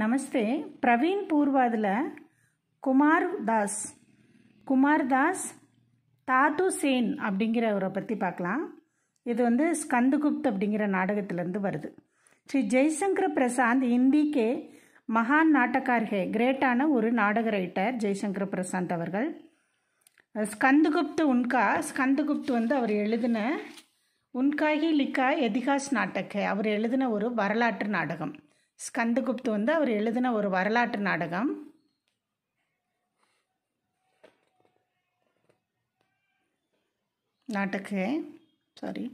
நமஸ்தே பிரவீன் பூர்வாதில் குமார் தாஸ் குமார் தாஸ் தாது சேன் அப்படிங்கிறவரை பற்றி பார்க்கலாம் இது வந்து ஸ்கந்துகுப்த் அப்படிங்கிற நாடகத்திலேருந்து வருது ஸ்ரீ ஜெய்சங்கர் பிரசாந்த் இந்திக்கே மகான் நாட்டக்கார்கே கிரேட்டான ஒரு நாடக ரைட்டர் ஜெய்சங்கர் பிரசாந்த் அவர்கள் ஸ்கந்துகுப்த் உன்கா ஸ்கந்துகுப்த் வந்து அவர் எழுதின உன்காகி லிக்கா எதிகாஸ் நாட்டக்கே அவர் எழுதின ஒரு வரலாற்று நாடகம் ஸ்கந்தகுப்து வந்து அவர் எழுதின ஒரு வரலாற்று நாடகம் நாட்டுக்கு சாரி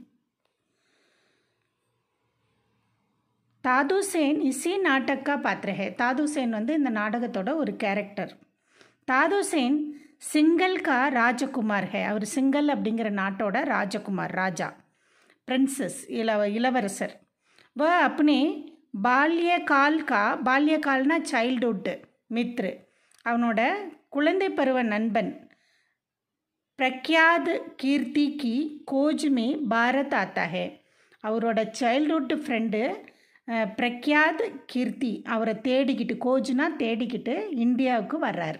தாதுசேன் இசை நாட்டக்கா பாத்திரஹே தாதுசேன் வந்து இந்த நாடகத்தோட ஒரு கேரக்டர் தாதுசேன் சிங்கல் கா ராஜகுமார் ஹே அவர் சிங்கல் அப்படிங்கிற நாட்டோட ராஜகுமார் ராஜா பிரின்சஸ் இளவ இளவரசர் வ அப்னே பால்யகால் கா பால்யகால்னா சைல்டுஹுட்டு மித்ரு அவனோட குழந்தை பருவ நண்பன் பிரக்யாத் கீர்த்தி கி கோஜ்மே பாரத் ஆத்தாகே அவரோட சைல்டுஹுட் ஃப்ரெண்டு பிரக்யாத் கீர்த்தி அவரை தேடிக்கிட்டு கோஜ்னா தேடிக்கிட்டு இந்தியாவுக்கு வர்றார்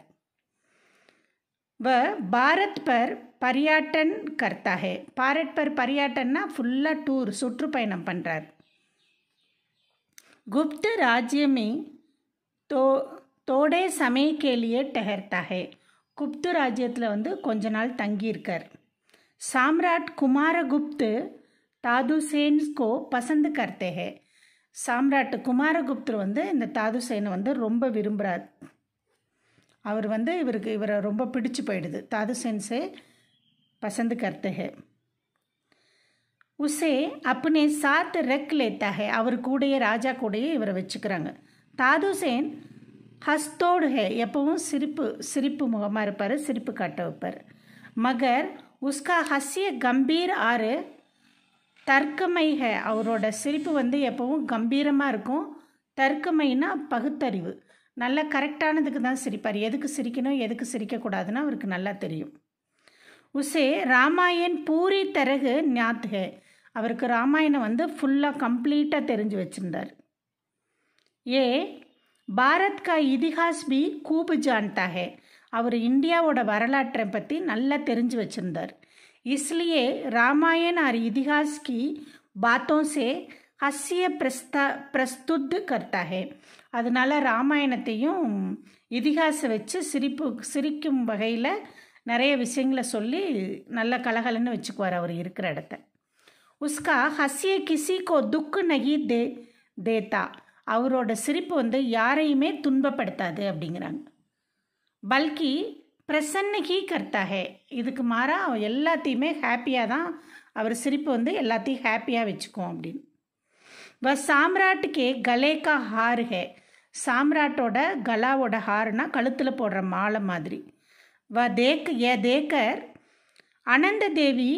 வ பாரத் பர் பரியாட்டன் கர்த்தாகே பாரத் பர் பரியாட்டன்னா ஃபுல்லாக டூர் சுற்றுப்பயணம் பண்ணுறார் गुप्त राज्य தோ தோடே சமயக்கேலியே समय के குப்து ராஜ்யத்தில் வந்து கொஞ்ச நாள் தங்கியிருக்கார் சாம்ராட் குமாரகுப்து தாதுசேன்ஸ்கோ பசந்து கர்த்தே ஹே சாம்ராட் குமாரகுப்தர் வந்து இந்த தாது தாதுசேனை வந்து ரொம்ப விரும்புகிறார் அவர் வந்து இவருக்கு இவரை ரொம்ப பிடிச்சு போயிடுது தாது தாதுசேன்ஸே பசந்து கர்த்தே उसे अपने साथ ரெக் लेता है அவர் கூடையே ராஜா கூடையே இவரை வச்சுக்கிறாங்க தாதுசேன் ஹஸ்தோடு ஹே எப்பவும் சிரிப்பு சிரிப்பு முகமாக இருப்பார் சிரிப்பு காட்ட வைப்பார் மகர் உஸ்கா ஹஸ்ய கம்பீர் ஆறு தர்க்கமை ஹே அவரோட சிரிப்பு வந்து எப்பவும் கம்பீரமாக இருக்கும் தர்க்கமைனா பகுத்தறிவு நல்லா கரெக்டானதுக்கு தான் சிரிப்பார் எதுக்கு சிரிக்கணும் எதுக்கு சிரிக்கக்கூடாதுன்னு அவருக்கு நல்லா தெரியும் உசே ராமாயண் பூரி தரகு ஞாத் ஹே அவருக்கு ராமாயணம் வந்து ஃபுல்லாக கம்ப்ளீட்டாக தெரிஞ்சு வச்சுருந்தார் ஏ பாரத் கா இதிகாஸ் பி கூபு ஜான்தா அவர் இந்தியாவோட வரலாற்றை பற்றி நல்லா தெரிஞ்சு வச்சுருந்தார் இஸ்லியே रामायण ஆர் इतिहास கி பாத்தோம் சே ஹஸ்ய பிரஸ்தா பிரஸ்துத் கர்த்தாகே அதனால் ராமாயணத்தையும் இதிகாச வச்சு சிரிப்பு சிரிக்கும் வகையில் நிறைய விஷயங்களை சொல்லி நல்ல கலகலன்னு வச்சுக்குவார் அவர் இருக்கிற இடத்த உஸ்கா ஹஸ்ய கிசி கோ துக்கு நகி தே தேதா அவரோட சிரிப்பு வந்து யாரையுமே துன்பப்படுத்தாது அப்படிங்கிறாங்க பல்கி பிரசன்ன ஹீ கர்த்தாகே இதுக்கு மாறாக எல்லாத்தையுமே ஹாப்பியாக தான் அவர் சிரிப்பு வந்து எல்லாத்தையும் ஹாப்பியாக வச்சுக்குவோம் அப்படின்னு வ சாம்ராட்டுக்கே கலேக்கா ஹார் ஹே சாம்ராட்டோட கலாவோட ஹார்னா கழுத்தில் போடுற மாலை மாதிரி வ தேக் ஏ தேக்கர் அனந்த தேவி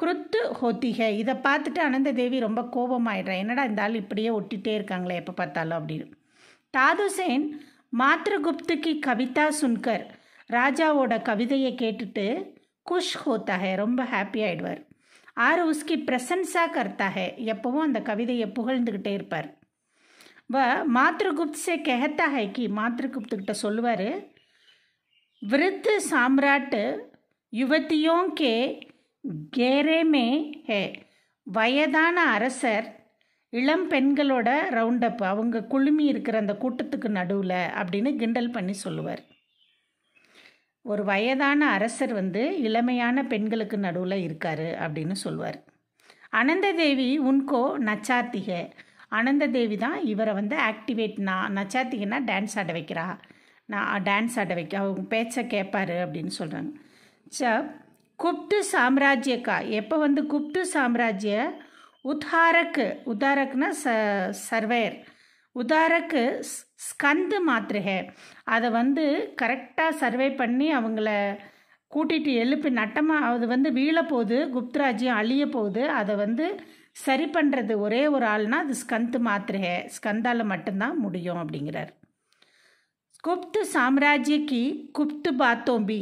குருத்து ஹோத்திக இதை பார்த்துட்டு அனந்த தேவி ரொம்ப கோபமாயிடுறேன் என்னடா இந்த ஆள் இப்படியே ஒட்டிகிட்டே இருக்காங்களே எப்போ பார்த்தாலும் அப்படின்னு தாதுசேன் மாத்ரகுப்துக்கு கவிதா சுன்கர் ராஜாவோட கவிதையை கேட்டுட்டு குஷ் ஹோத்தாக ரொம்ப ஹாப்பி ஆகிடுவார் ஆறு உஸ்கி பிரசன்ஸா கர்த்தாக எப்போவும் எப்பவும் அந்த கவிதையை புகழ்ந்துக்கிட்டே இருப்பார் வ மாத்ருகுப்த் சே கெஹத்தா ஹைக்கி மாத்ருகுப்துக்கிட்ட சொல்லுவார் விருத்து சாம்ராட்டு யுவத்தியோங்கே கே கேரேமே ஹே வயதான அரசர் இளம் பெண்களோட ரவுண்டப் அவங்க குழுமி இருக்கிற அந்த கூட்டத்துக்கு நடுவில் அப்படின்னு கிண்டல் பண்ணி சொல்லுவார் ஒரு வயதான அரசர் வந்து இளமையான பெண்களுக்கு நடுவில் இருக்கார் அப்படின்னு சொல்லுவார் அனந்த தேவி உன்கோ நச்சாத்திக அனந்த தேவி தான் இவரை வந்து ஆக்டிவேட்னா நச்சாத்திகனா டான்ஸ் ஆட வைக்கிறா நான் டான்ஸ் ஆட வைக்க அவங்க பேச்சை கேட்பாரு அப்படின்னு சொல்கிறாங்க ச குப்து சாம்ராஜ்யக்கா எப்போ வந்து குப்து சாம்ராஜ்ய உதாரக்கு உதாரக்னா ச சர்வேர் உதாரக்கு ஸ்கந்து மாத்திருகை அதை வந்து கரெக்டாக சர்வே பண்ணி அவங்கள கூட்டிகிட்டு எழுப்பி நட்டமாக அது வந்து வீழப்போகுது குப்தராஜ்யம் அழிய போகுது அதை வந்து சரி பண்ணுறது ஒரே ஒரு ஆள்னா அது ஸ்கந்து மாத்திருகை ஸ்கந்தால் மட்டும்தான் முடியும் அப்படிங்கிறார் குப்து சாம்ராஜ்யக்கு குப்து பாத்தோம்பி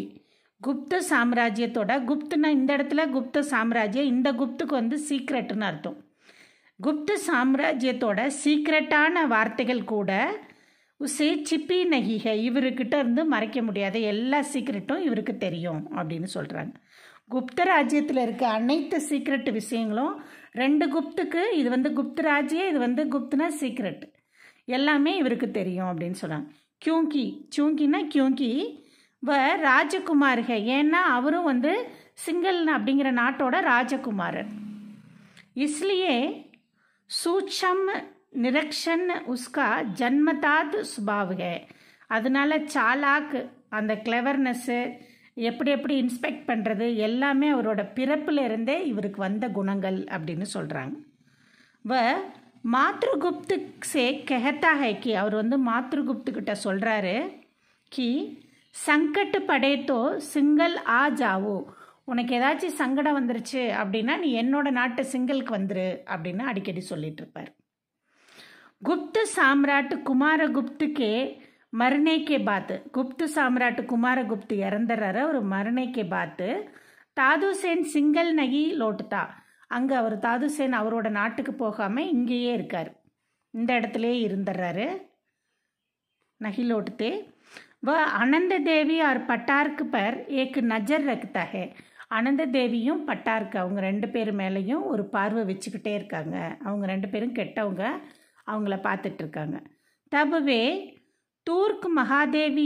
குப்த சாம்ராஜ்யத்தோட குப்துனா இந்த இடத்துல குப்த சாம்ராஜ்யம் இந்த குப்துக்கு வந்து சீக்ரெட்னு அர்த்தம் குப்த சாம்ராஜ்யத்தோட சீக்ரெட்டான வார்த்தைகள் கூட உசே சிப்பி நகிக இவர்கிட்ட இருந்து மறைக்க முடியாத எல்லா சீக்ரெட்டும் இவருக்கு தெரியும் அப்படின்னு சொல்கிறாங்க குப்த ராஜ்யத்தில் இருக்க அனைத்து சீக்ரெட் விஷயங்களும் ரெண்டு குப்துக்கு இது வந்து குப்த ராஜ்யம் இது வந்து குப்துனா சீக்ரெட் எல்லாமே இவருக்கு தெரியும் அப்படின்னு சொல்கிறாங்க கியூங்கி கியூங்கினா கியூங்கி ராஜகுமாருக ஏன்னா அவரும் வந்து சிங்கிள் அப்படிங்கிற நாட்டோட ராஜகுமாரர் இஸ்லியே சூட்சம் நிரக்ஷன் உஸ்கா ஜன்மதாத் சுபாவுக அதனால சாலாக் அந்த கிளவர்னஸ்ஸு எப்படி எப்படி இன்ஸ்பெக்ட் பண்ணுறது எல்லாமே அவரோட பிறப்பிலிருந்தே இவருக்கு வந்த குணங்கள் அப்படின்னு சொல்கிறாங்க வ மாத்ருகுப்து சே கெஹத்தா கி அவர் வந்து மாத்ருகுப்து கிட்ட சொல்கிறாரு கி சங்கட்டு படைத்தோ சிங்கல் ஆ ஜாவோ உனக்கு ஏதாச்சும் சங்கடம் வந்துருச்சு அப்படின்னா நீ என்னோட நாட்டு சிங்கலுக்கு வந்துரு அப்படின்னு அடிக்கடி சொல்லிட்டு இருப்பார் குப்த சாம்ராட் குமாரகுப்துக்கே மருணைக்கே பாத்து குப்து சாம்ராட்டு குமாரகுப்து இறந்துறாரு அவர் மருணைக்கே பாத்து தாதுசேன் சிங்கல் நகி லோட்டுதா அங்கே அவர் தாதுசேன் அவரோட நாட்டுக்கு போகாமல் இங்கேயே இருக்கார் இந்த இடத்துலையே இருந்துடுறாரு லோட்டுத்தே वह आनंद देवी और पटार्क पर एक नज़र रखता है அனந்த தேவியும் பட்டாருக்கு அவங்க ரெண்டு பேர் மேலேயும் ஒரு பார்வை வச்சுக்கிட்டே இருக்காங்க அவங்க ரெண்டு பேரும் கெட்டவங்க அவங்கள பார்த்துட்ருக்காங்க தபவே तूर्क மகாதேவி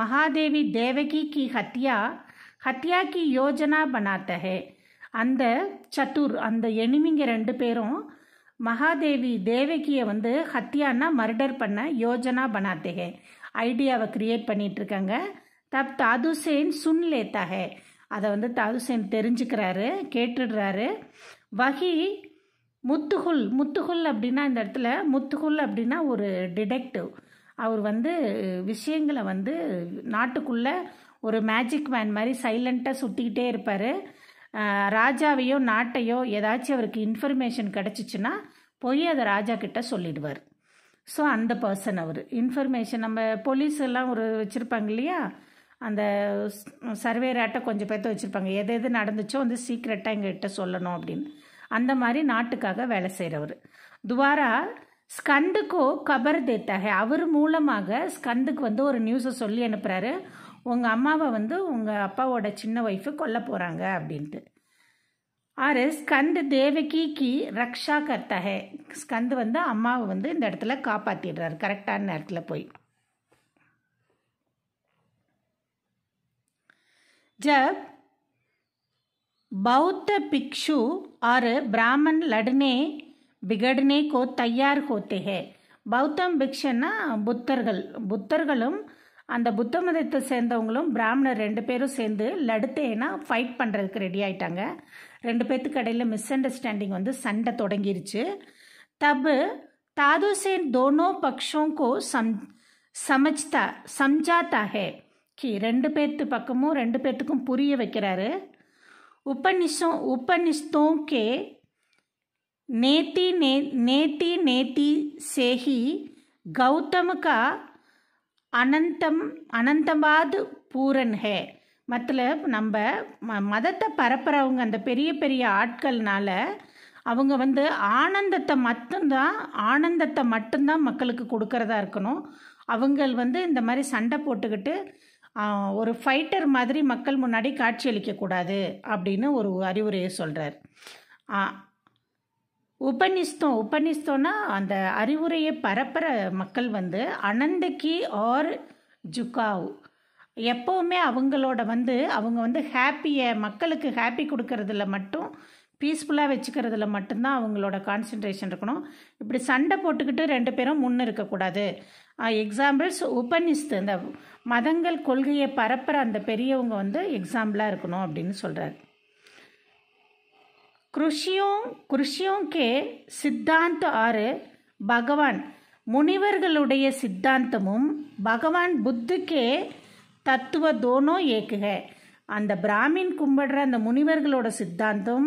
महादेवी देवकी की ஹத்யா हत्या की योजना बनाता அந்த சத்துர் அந்த எனிமிங்க ரெண்டு பேரும் மகாதேவி தேவகியை வந்து ஹத்தியானா மர்டர் பண்ண யோஜனா பனாத்தே ஐடியாவை க்ரியேட் பண்ணிகிட்ருக்காங்க தப் தாதுசேன் சுன் லேத்தா அதை வந்து தாதுசேன் தெரிஞ்சுக்கிறாரு கேட்டுடுறாரு வகி முத்துகுல் முத்துகுல் அப்படின்னா இந்த இடத்துல முத்துகுல் அப்படின்னா ஒரு டிடெக்டிவ் அவர் வந்து விஷயங்களை வந்து நாட்டுக்குள்ளே ஒரு மேஜிக் மேன் மாதிரி சைலண்ட்டாக சுட்டிக்கிட்டே இருப்பார் ராஜாவையோ நாட்டையோ ஏதாச்சும் அவருக்கு இன்ஃபர்மேஷன் கிடச்சிச்சின்னா போய் அதை ராஜா கிட்ட சொல்லிடுவார் ஸோ அந்த பர்சன் அவர் இன்ஃபர்மேஷன் நம்ம போலீஸ் எல்லாம் ஒரு வச்சுருப்பாங்க இல்லையா அந்த சர்வேராட்ட கொஞ்சம் பேர்த்த வச்சுருப்பாங்க எது எது நடந்துச்சோ வந்து சீக்ரெட்டாக எங்கிட்ட சொல்லணும் அப்படின்னு அந்த மாதிரி நாட்டுக்காக வேலை செய்கிறவர் துவாரா ஸ்கந்துக்கோ கபர் தேத்தாக அவர் மூலமாக ஸ்கந்துக்கு வந்து ஒரு நியூஸை சொல்லி அனுப்புகிறாரு உங்கள் அம்மாவை வந்து உங்கள் அப்பாவோட சின்ன ஒய்ஃபு கொல்ல போகிறாங்க அப்படின்ட்டு ஆறு ஸ்கந்து தேவகிக்கு ரக்ஷா கர்த்தக ஸ்கந்து வந்து அம்மாவை வந்து இந்த இடத்துல காப்பாற்றிடுறாரு கரெக்டான நேரத்தில் போய் ஜப் பௌத்த பிக்ஷு ஆறு பிராமன் லடுனே பிகடனே கோ தையார் கோத்தேகே பௌத்தம் பிக்ஷன்னா புத்தர்கள் புத்தர்களும் அந்த புத்த மதத்தை சேர்ந்தவங்களும் பிராமணர் ரெண்டு பேரும் சேர்ந்து லடுத்தேன்னா ஃபைட் பண்ணுறதுக்கு ரெடி ஆயிட்டாங்க ரெண்டு பேர்த்துக்கு இடையில் மிஸ் அண்டர்ஸ்டாண்டிங் வந்து சண்டை தொடங்கிருச்சு தப் தாது தோனோ பக்ஷம் கோ சம் சமஜ்தா சம்ஜாத்தாகே கி ரெண்டு பேர்த்து பக்கமும் ரெண்டு பேர்த்துக்கும் புரிய வைக்கிறாரு உபநிஷம் உபநிஷ்தோ கே நேத்தி நே நேத்தி நேத்தி சேஹி கௌதமுக்கா அனந்தம் அனந்தபாத் பூரன் ஹே மத்தில் நம்ம ம மதத்தை பரப்புகிறவங்க அந்த பெரிய பெரிய ஆட்கள்னால அவங்க வந்து ஆனந்தத்தை மட்டும்தான் ஆனந்தத்தை மட்டும்தான் மக்களுக்கு கொடுக்கறதா இருக்கணும் அவங்கள் வந்து இந்த மாதிரி சண்டை போட்டுக்கிட்டு ஒரு ஃபைட்டர் மாதிரி மக்கள் முன்னாடி காட்சியளிக்கக்கூடாது அப்படின்னு ஒரு அறிவுரையை சொல்கிறார் உபநிஸ்தம் உபநிஸ்தம்னா அந்த அறிவுரையை பரப்புகிற மக்கள் வந்து அனந்தகி ஆர் ஜுகாவ் எப்போவுமே அவங்களோட வந்து அவங்க வந்து ஹாப்பியை மக்களுக்கு ஹாப்பி கொடுக்கறதுல மட்டும் பீஸ்ஃபுல்லாக வச்சுக்கிறதுல மட்டும்தான் அவங்களோட கான்சன்ட்ரேஷன் இருக்கணும் இப்படி சண்டை போட்டுக்கிட்டு ரெண்டு பேரும் முன்னு இருக்கக்கூடாது எக்ஸாம்பிள்ஸ் உபனிஸ்து இந்த மதங்கள் கொள்கையை பரப்புகிற அந்த பெரியவங்க வந்து எக்ஸாம்பிளாக இருக்கணும் அப்படின்னு சொல்கிறார் குருஷியும் கிருஷியும் கே சித்தாந்த ஆறு பகவான் முனிவர்களுடைய சித்தாந்தமும் பகவான் புத்துக்கே தத்துவ தோனோ ஏக்குக அந்த பிராமின் கும்பிடுற அந்த முனிவர்களோட சித்தாந்தம்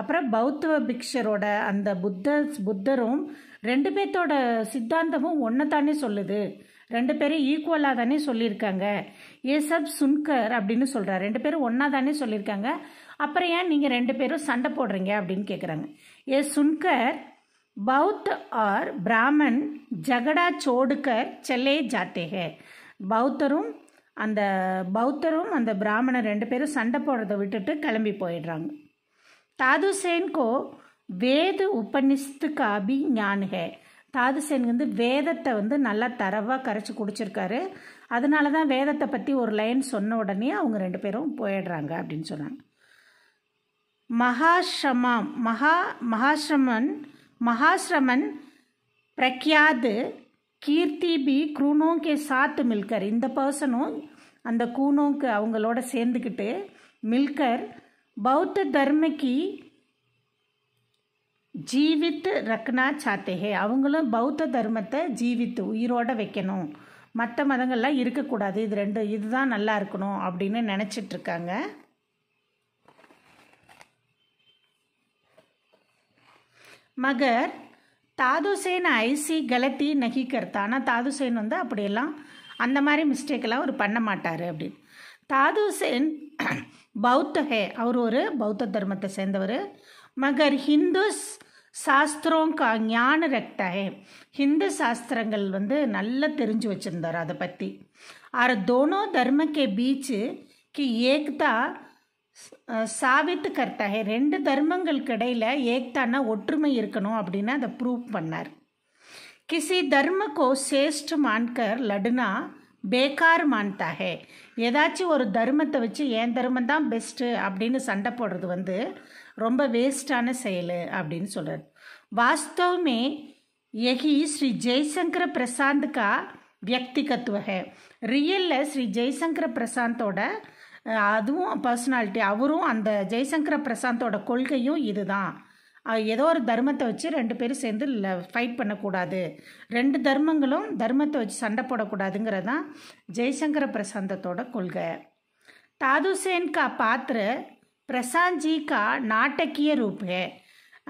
அப்புறம் பௌத்தவ பிக்ஷரோட அந்த புத்த புத்தரும் ரெண்டு பேர்த்தோட சித்தாந்தமும் ஒன்று தானே சொல்லுது ரெண்டு பேரும் ஈக்குவலாக தானே சொல்லியிருக்காங்க ஏ சப் சுன்கர் அப்படின்னு சொல்கிறார் ரெண்டு பேரும் ஒன்றா தானே சொல்லியிருக்காங்க அப்புறம் ஏன் நீங்கள் ரெண்டு பேரும் சண்டை போடுறீங்க அப்படின்னு கேட்குறாங்க ஏ சுன்கர் பௌத் ஆர் பிராமன் ஜகடா சோடுக்கர் செல்லே ஜாத்தேக பௌத்தரும் அந்த பௌத்தரும் அந்த பிராமணர் ரெண்டு பேரும் சண்டை போடுறதை விட்டுட்டு கிளம்பி போயிடுறாங்க தாதுசேன்கோ வேத உபநிஷத்துக்கு அபிஞான் ஹே தாதுசேன் வந்து வேதத்தை வந்து நல்லா தரவாக கரைச்சி குடிச்சிருக்காரு அதனால தான் வேதத்தை பற்றி ஒரு லைன் சொன்ன உடனே அவங்க ரெண்டு பேரும் போயிடுறாங்க அப்படின்னு சொன்னாங்க மகாஷ்ரமாம் மகா மகாஷ்ரமன் மகாஷ்ரமன் பிரக்யாது கீர்த்தி பி क्रूनों के மில்கர் இந்த பர்சனும் அந்த கூனோக்கு அவங்களோட சேர்ந்துக்கிட்டு மில்கர் பௌத்த தர்மக்கு ஜீவித்து ரக்னா சாத்தேஹே அவங்களும் பௌத்த தர்மத்தை ஜீவித்து உயிரோட வைக்கணும் மற்ற மதங்கள்லாம் இருக்கக்கூடாது இது ரெண்டு இதுதான் நல்லா இருக்கணும் அப்படின்னு நினச்சிட்ருக்காங்க மகர் தாதுசேன் ஐசி கலத்தி நகிக்கிறது ஆனால் தாதுசேன் வந்து அப்படியெல்லாம் அந்த மாதிரி மிஸ்டேக்கெல்லாம் அவர் பண்ண மாட்டார் அப்படின்னு தாதுசேன் பௌத்த ஹே அவர் ஒரு பௌத்த தர்மத்தை சேர்ந்தவர் மகர் ஹிந்து சாஸ்திரம் க ஞான ரக்தஹே ஹிந்து சாஸ்திரங்கள் வந்து நல்லா தெரிஞ்சு வச்சுருந்தார் அதை பற்றி அவர் தோனோ தர்மக்கே பீச்சு கி ஏக்தா சாவித்து கர்த்தகை ரெண்டு தர்மங்களுக்கு இடையில் ஏக்தானா ஒற்றுமை இருக்கணும் அப்படின்னு அதை ப்ரூவ் பண்ணார் கிசி கோ சேஷ்ட மான்கர் லடுனா பேக்கார் மான்தாகே ஏதாச்சும் ஒரு தர்மத்தை வச்சு என் தர்மம் தான் பெஸ்ட்டு அப்படின்னு சண்டை போடுறது வந்து ரொம்ப வேஸ்டான செயல் அப்படின்னு சொல்கிறார் வாஸ்தவமே எகி ஸ்ரீ ஜெய்சங்கர பிரசாந்துக்கா வியக்திகத்துவ ஹே ரியலில் ஸ்ரீ ஜெய்சங்கர பிரசாந்தோட அதுவும் பர்சனாலிட்டி அவரும் அந்த ஜெய்சங்கர பிரசாந்தோட கொள்கையும் இதுதான் ஏதோ ஒரு தர்மத்தை வச்சு ரெண்டு பேரும் சேர்ந்து ஃபைட் பண்ணக்கூடாது ரெண்டு தர்மங்களும் தர்மத்தை வச்சு சண்டை போடக்கூடாதுங்கிறது தான் ஜெய்சங்கர பிரசாந்தத்தோட கொள்கை தாதுசேன்கா கா பாத்திர பிரசாந்த்ஜி கா நாட்டக்கிய ரூபே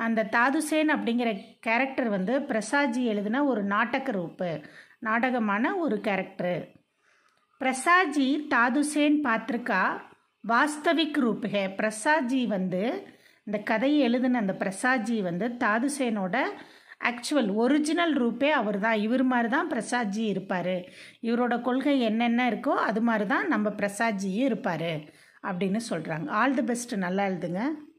அந்த தாதுசேன் அப்படிங்கிற கேரக்டர் வந்து பிரசாத்ஜி எழுதின ஒரு நாட்டக ரூப்பு நாடகமான ஒரு கேரக்டரு பிரசாத் ஜி தாதுசேன் பார்த்துருக்கா வாஸ்தவிக் ரூப் ஹே பிரசாத் ஜி வந்து இந்த கதையை எழுதின அந்த பிரசாத் ஜி வந்து தாதுசேனோட ஆக்சுவல் ஒரிஜினல் ரூப்பே அவர் தான் இவர் மாதிரி தான் பிரசாத்ஜி இருப்பார் இவரோட கொள்கை என்னென்ன இருக்கோ அது மாதிரி தான் நம்ம பிரசாத்ஜியும் இருப்பார் அப்படின்னு சொல்கிறாங்க ஆல் தி பெஸ்ட்டு நல்லா எழுதுங்க